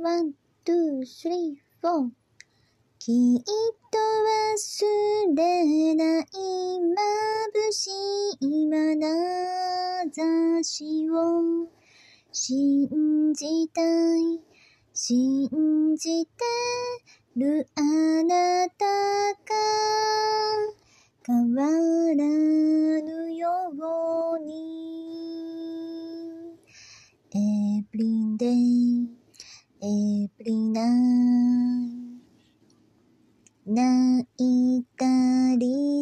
ワン、ツー、スリー、フォー。きっと忘れない眩しい眼差しを信じたい信じてるあなたが変わらぬように Every day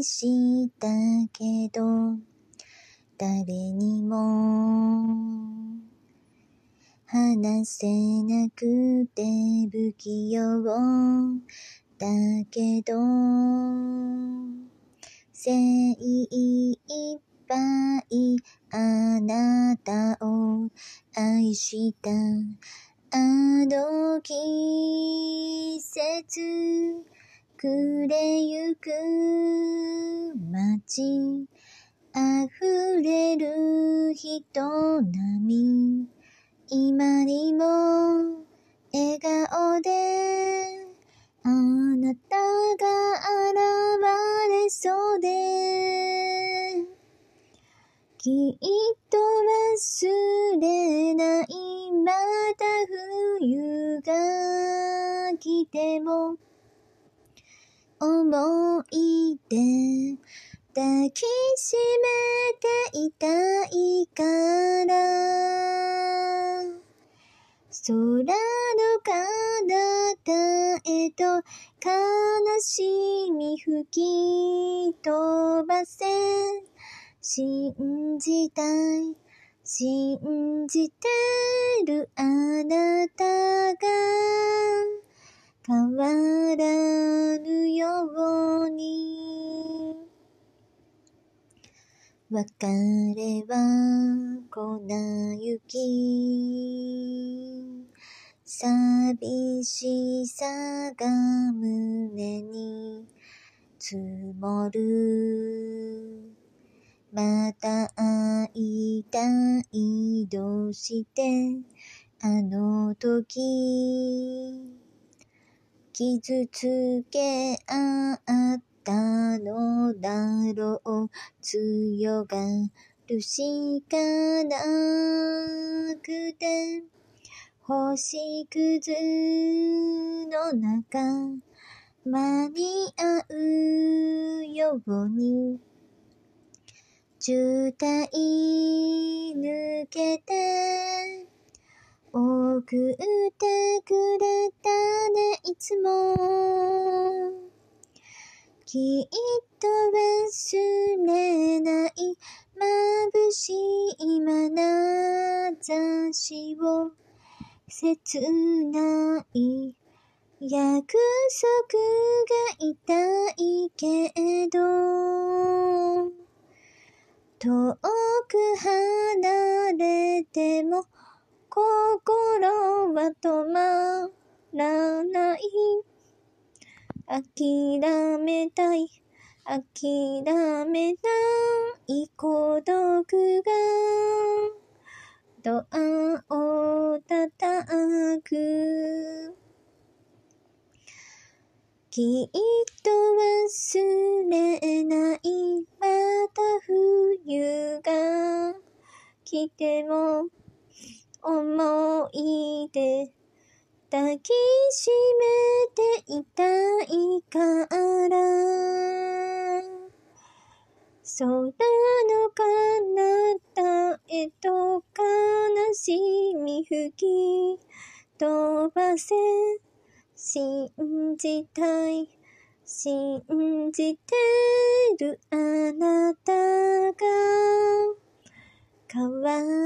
したけど誰にも話せなくて不器用だけど精ぱいあなたを愛したあの季節暮れゆく街溢れる人波今にも笑顔であなたが現れそうできっと忘れないまた冬が来ても思い出抱きしめていたいから空の彼方へと悲しみ吹き飛ばせ信じたい信じてる愛別れは粉雪寂しさが胸に積もるまた会いたいどうしてあの時傷つけあったたのだろう強がるしかなくて星屑の中間に合うように渋滞抜けて送ってくれたねいつもきっと忘れない眩しい眼差しを切ない約束が痛いけど遠く離れても心は止まらない諦めたい、諦めない孤独が、ドアを叩く。きっと忘れないまた冬が来ても思い出抱きしめていたいから。空の彼方へと悲しみ吹き飛ばせ。信じたい。信じてるあなたが変わ